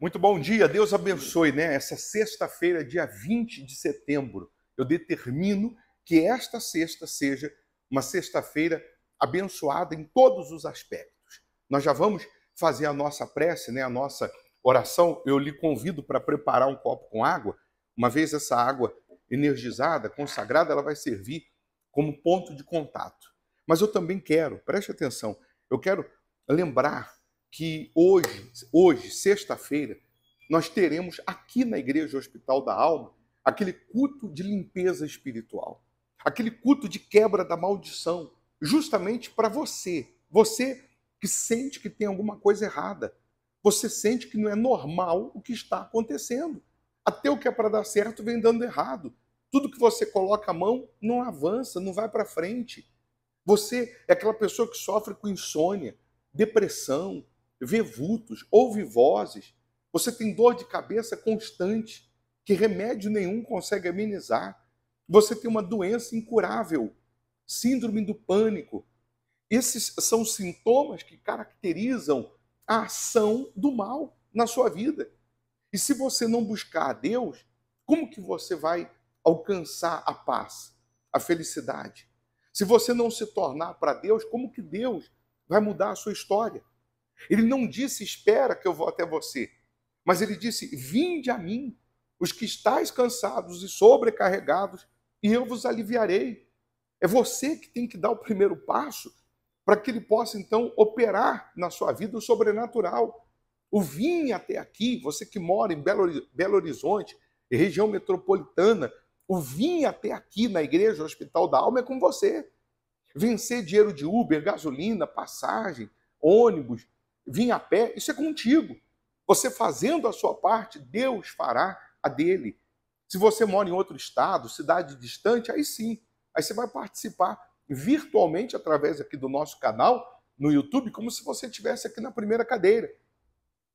Muito bom dia, Deus abençoe, né? Essa sexta-feira, dia 20 de setembro, eu determino que esta sexta seja uma sexta-feira abençoada em todos os aspectos. Nós já vamos fazer a nossa prece, né? A nossa oração. Eu lhe convido para preparar um copo com água. Uma vez essa água energizada, consagrada, ela vai servir como ponto de contato. Mas eu também quero, preste atenção, eu quero lembrar que hoje, hoje, sexta-feira, nós teremos aqui na Igreja Hospital da Alma aquele culto de limpeza espiritual, aquele culto de quebra da maldição, justamente para você, você que sente que tem alguma coisa errada, você sente que não é normal o que está acontecendo. Até o que é para dar certo vem dando errado. Tudo que você coloca a mão não avança, não vai para frente. Você é aquela pessoa que sofre com insônia, depressão, vê vultos, ouve vozes, você tem dor de cabeça constante que remédio nenhum consegue amenizar, você tem uma doença incurável, síndrome do pânico. Esses são sintomas que caracterizam a ação do mal na sua vida. E se você não buscar a Deus, como que você vai alcançar a paz, a felicidade? Se você não se tornar para Deus, como que Deus vai mudar a sua história? Ele não disse: Espera que eu vou até você. Mas ele disse: Vinde a mim, os que estáis cansados e sobrecarregados, e eu vos aliviarei. É você que tem que dar o primeiro passo para que ele possa então operar na sua vida o sobrenatural. O vim até aqui, você que mora em Belo Horizonte, região metropolitana, o vim até aqui na igreja, Hospital da Alma, é com você. Vencer dinheiro de Uber, gasolina, passagem, ônibus, vim a pé, isso é contigo. Você fazendo a sua parte, Deus fará a dele. Se você mora em outro estado, cidade distante, aí sim, aí você vai participar virtualmente através aqui do nosso canal no YouTube, como se você estivesse aqui na primeira cadeira.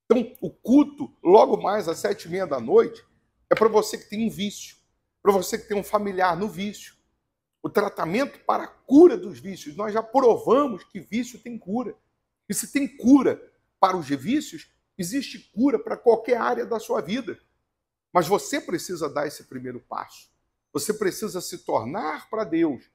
Então, o culto, logo mais às sete e meia da noite, é para você que tem um vício, para você que tem um familiar no vício. O tratamento para a cura dos vícios, nós já provamos que vício tem cura. E se tem cura para os vícios, existe cura para qualquer área da sua vida. Mas você precisa dar esse primeiro passo. Você precisa se tornar para Deus,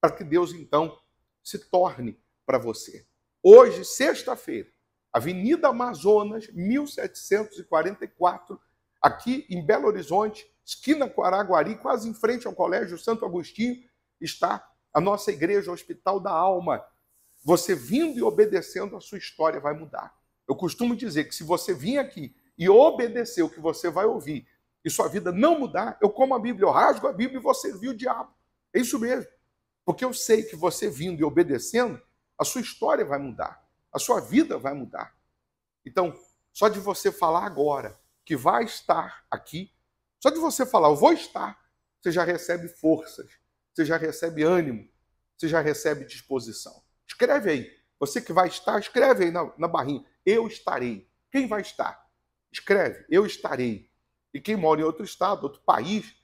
para que Deus então se torne para você. Hoje, sexta-feira, Avenida Amazonas, 1744, aqui em Belo Horizonte, esquina Guaraguari, quase em frente ao Colégio Santo Agostinho, está a nossa igreja Hospital da Alma você vindo e obedecendo, a sua história vai mudar. Eu costumo dizer que se você vir aqui e obedecer o que você vai ouvir e sua vida não mudar, eu como a Bíblia, eu rasgo a Bíblia e vou servir o diabo. É isso mesmo. Porque eu sei que você vindo e obedecendo, a sua história vai mudar, a sua vida vai mudar. Então, só de você falar agora que vai estar aqui, só de você falar, eu vou estar, você já recebe forças, você já recebe ânimo, você já recebe disposição. Escreve aí. Você que vai estar, escreve aí na, na barrinha. Eu estarei. Quem vai estar? Escreve. Eu estarei. E quem mora em outro estado, outro país,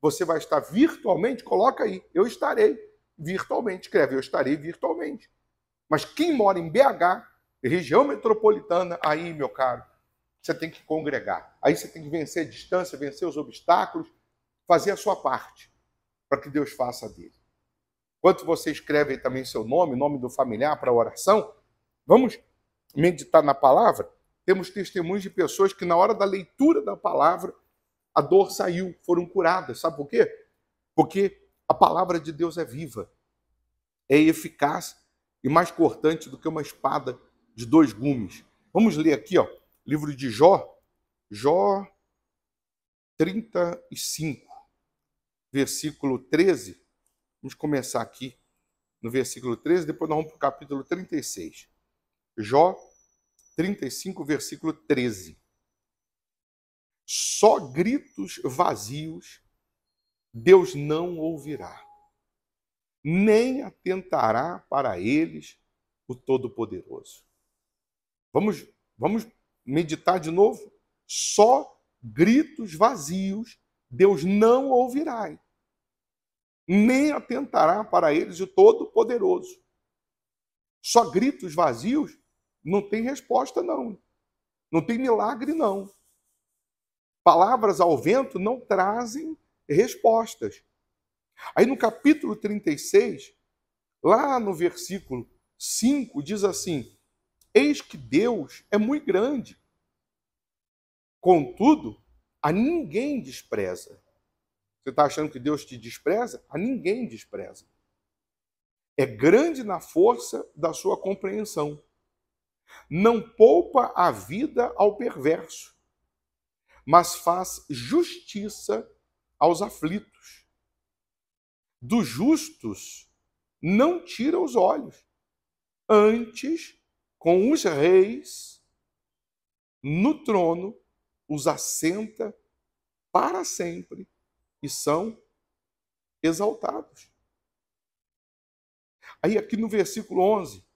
você vai estar virtualmente, coloca aí. Eu estarei virtualmente. Escreve. Eu estarei virtualmente. Mas quem mora em BH, região metropolitana, aí, meu caro, você tem que congregar. Aí você tem que vencer a distância, vencer os obstáculos, fazer a sua parte para que Deus faça dele. Enquanto você escreve também seu nome, nome do familiar para oração, vamos meditar na palavra. Temos testemunhos de pessoas que, na hora da leitura da palavra, a dor saiu, foram curadas. Sabe por quê? Porque a palavra de Deus é viva, é eficaz e mais cortante do que uma espada de dois gumes. Vamos ler aqui, ó, livro de Jó, Jó 35, versículo 13 Vamos começar aqui no versículo 13, depois nós vamos para o capítulo 36. Jó 35, versículo 13. Só gritos vazios Deus não ouvirá, nem atentará para eles o Todo-Poderoso. Vamos, vamos meditar de novo? Só gritos vazios Deus não ouvirá nem atentará para eles o Todo-Poderoso. Só gritos vazios não tem resposta, não. Não tem milagre, não. Palavras ao vento não trazem respostas. Aí no capítulo 36, lá no versículo 5, diz assim: Eis que Deus é muito grande, contudo, a ninguém despreza. Você está achando que Deus te despreza? A ninguém despreza. É grande na força da sua compreensão. Não poupa a vida ao perverso, mas faz justiça aos aflitos. Dos justos não tira os olhos, antes, com os reis, no trono, os assenta para sempre e são exaltados. Aí, aqui no versículo 11: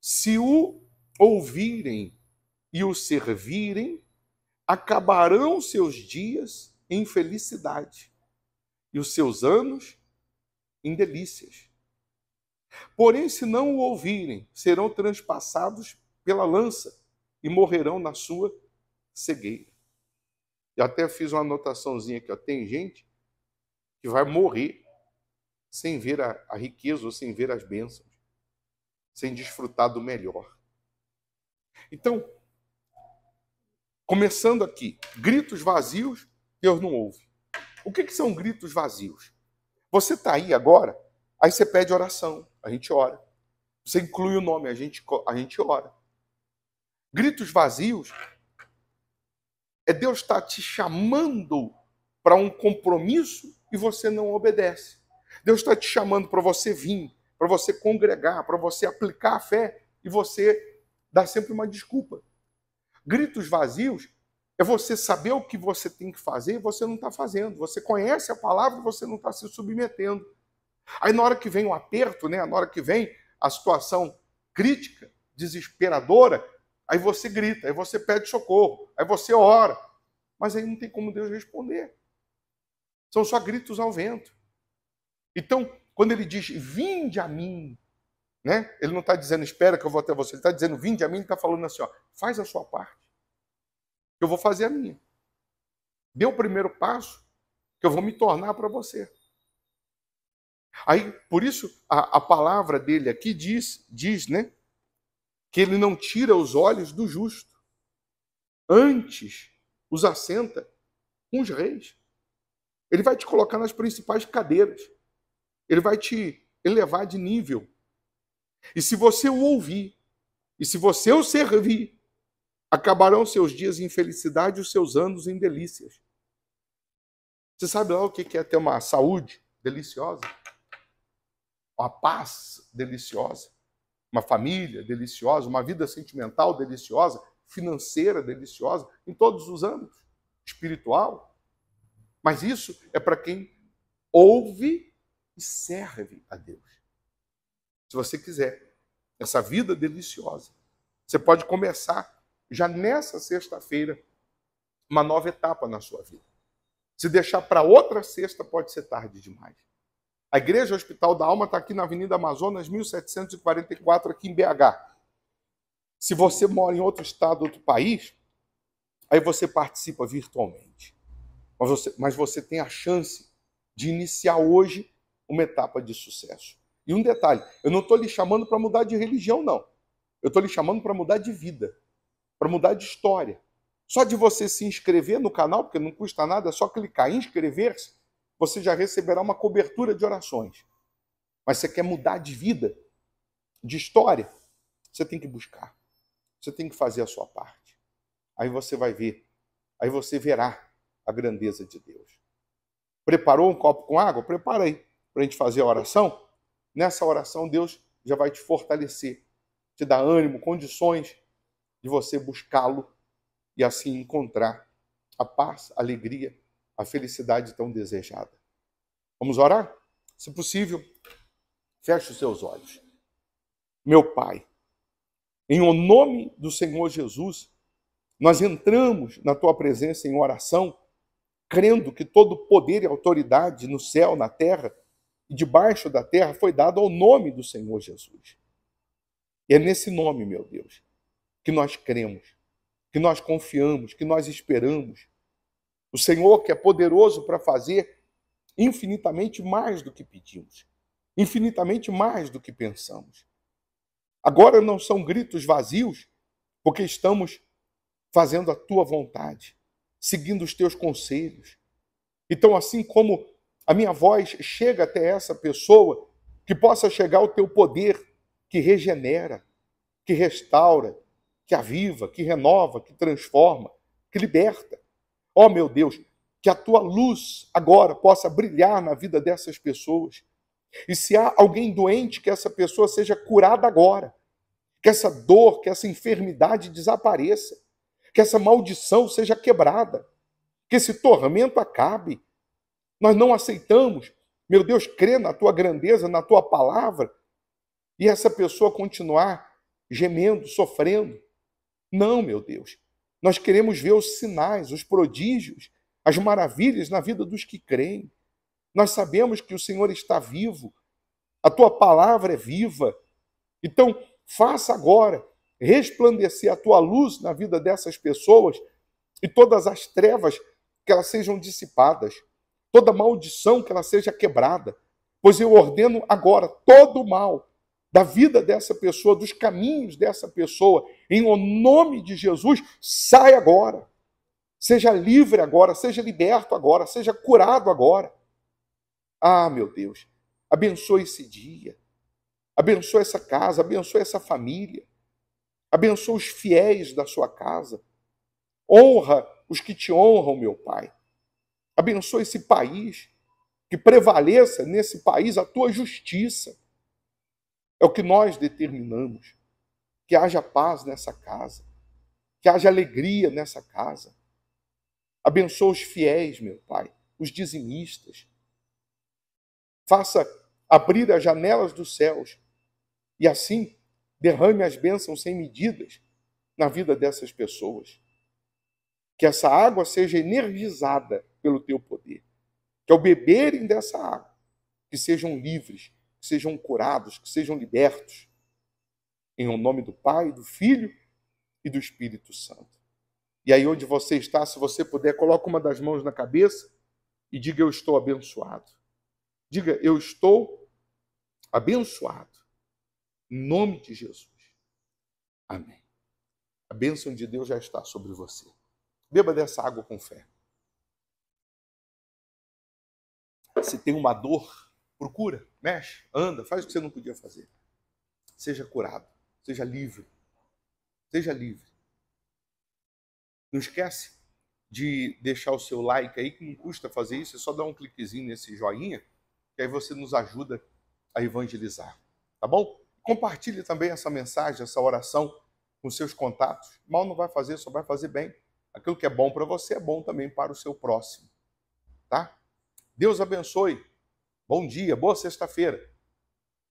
se o ouvirem e o servirem, acabarão seus dias em felicidade e os seus anos em delícias. Porém, se não o ouvirem, serão transpassados pela lança e morrerão na sua cegueira. Eu até fiz uma anotaçãozinha aqui. Ó. Tem gente que vai morrer sem ver a, a riqueza ou sem ver as bênçãos, sem desfrutar do melhor. Então, começando aqui, gritos vazios, Deus não ouve. O que, que são gritos vazios? Você está aí agora, aí você pede oração, a gente ora. Você inclui o nome, a gente, a gente ora. Gritos vazios é Deus está te chamando para um compromisso e você não obedece. Deus está te chamando para você vir, para você congregar, para você aplicar a fé e você dá sempre uma desculpa. Gritos vazios é você saber o que você tem que fazer e você não está fazendo. Você conhece a palavra e você não está se submetendo. Aí na hora que vem o aperto, né? na hora que vem a situação crítica, desesperadora, aí você grita, aí você pede socorro, aí você ora. Mas aí não tem como Deus responder. São só gritos ao vento. Então, quando ele diz, vinde a mim, né? ele não está dizendo, espera que eu vou até você, ele está dizendo, vinde a mim, ele está falando assim, ó, faz a sua parte, que eu vou fazer a minha. Dê o primeiro passo, que eu vou me tornar para você. Aí, por isso, a, a, palavra dele aqui diz, diz, né? Que ele não tira os olhos do justo. Antes, os assenta com os reis. Ele vai te colocar nas principais cadeiras. Ele vai te elevar de nível. E se você o ouvir, e se você o servir, acabarão seus dias em felicidade e os seus anos em delícias. Você sabe lá o que é ter uma saúde deliciosa? Uma paz deliciosa? Uma família deliciosa? Uma vida sentimental deliciosa? Financeira deliciosa? Em todos os âmbitos? Espiritual? Mas isso é para quem ouve e serve a Deus. Se você quiser essa vida deliciosa, você pode começar já nessa sexta-feira uma nova etapa na sua vida. Se deixar para outra sexta, pode ser tarde demais. A Igreja Hospital da Alma está aqui na Avenida Amazonas, 1744, aqui em BH. Se você mora em outro estado, outro país, aí você participa virtualmente. Mas você, mas você tem a chance de iniciar hoje uma etapa de sucesso. E um detalhe, eu não estou lhe chamando para mudar de religião, não. Eu estou lhe chamando para mudar de vida, para mudar de história. Só de você se inscrever no canal, porque não custa nada, é só clicar em inscrever-se, você já receberá uma cobertura de orações. Mas você quer mudar de vida, de história, você tem que buscar. Você tem que fazer a sua parte. Aí você vai ver. Aí você verá a grandeza de Deus. Preparou um copo com água? prepara aí para a gente fazer a oração. Nessa oração, Deus já vai te fortalecer, te dar ânimo, condições de você buscá-lo e assim encontrar a paz, a alegria, a felicidade tão desejada. Vamos orar? Se possível, feche os seus olhos. Meu Pai, em o nome do Senhor Jesus, nós entramos na tua presença em oração crendo que todo poder e autoridade no céu, na terra e debaixo da terra foi dado ao nome do Senhor Jesus. E é nesse nome, meu Deus, que nós cremos, que nós confiamos, que nós esperamos. O Senhor que é poderoso para fazer infinitamente mais do que pedimos, infinitamente mais do que pensamos. Agora não são gritos vazios, porque estamos fazendo a tua vontade seguindo os teus conselhos. Então, assim como a minha voz chega até essa pessoa, que possa chegar o teu poder que regenera, que restaura, que aviva, que renova, que transforma, que liberta. Ó oh, meu Deus, que a tua luz agora possa brilhar na vida dessas pessoas. E se há alguém doente, que essa pessoa seja curada agora. Que essa dor, que essa enfermidade desapareça que essa maldição seja quebrada, que esse tormento acabe. Nós não aceitamos. Meu Deus, crê na tua grandeza, na tua palavra, e essa pessoa continuar gemendo, sofrendo. Não, meu Deus. Nós queremos ver os sinais, os prodígios, as maravilhas na vida dos que creem. Nós sabemos que o Senhor está vivo, a tua palavra é viva. Então, faça agora resplandecer a tua luz na vida dessas pessoas e todas as trevas que elas sejam dissipadas, toda maldição que ela seja quebrada. Pois eu ordeno agora todo o mal da vida dessa pessoa, dos caminhos dessa pessoa, em o nome de Jesus, sai agora. Seja livre agora, seja liberto agora, seja curado agora. Ah, meu Deus, abençoe esse dia, abençoe essa casa, abençoe essa família abençoa os fiéis da sua casa, honra os que te honram, meu Pai. Abençoa esse país, que prevaleça nesse país a tua justiça. É o que nós determinamos. Que haja paz nessa casa, que haja alegria nessa casa. Abençoa os fiéis, meu Pai, os dizimistas. Faça abrir as janelas dos céus e assim derrame as bênçãos sem medidas na vida dessas pessoas. Que essa água seja energizada pelo teu poder. Que ao beberem dessa água, que sejam livres, que sejam curados, que sejam libertos. Em nome do Pai, do Filho e do Espírito Santo. E aí onde você está, se você puder, coloque uma das mãos na cabeça e diga eu estou abençoado. Diga eu estou abençoado. Em nome de Jesus. Amém. A bênção de Deus já está sobre você. Beba dessa água com fé. Se tem uma dor, procura, mexe, anda, faz o que você não podia fazer. Seja curado, seja livre. Seja livre. Não esquece de deixar o seu like aí, que não custa fazer isso, é só dar um cliquezinho nesse joinha, que aí você nos ajuda a evangelizar. Tá bom? Compartilhe também essa mensagem, essa oração com seus contatos. Mal não vai fazer, só vai fazer bem. Aquilo que é bom para você é bom também para o seu próximo, tá? Deus abençoe. Bom dia, boa sexta-feira.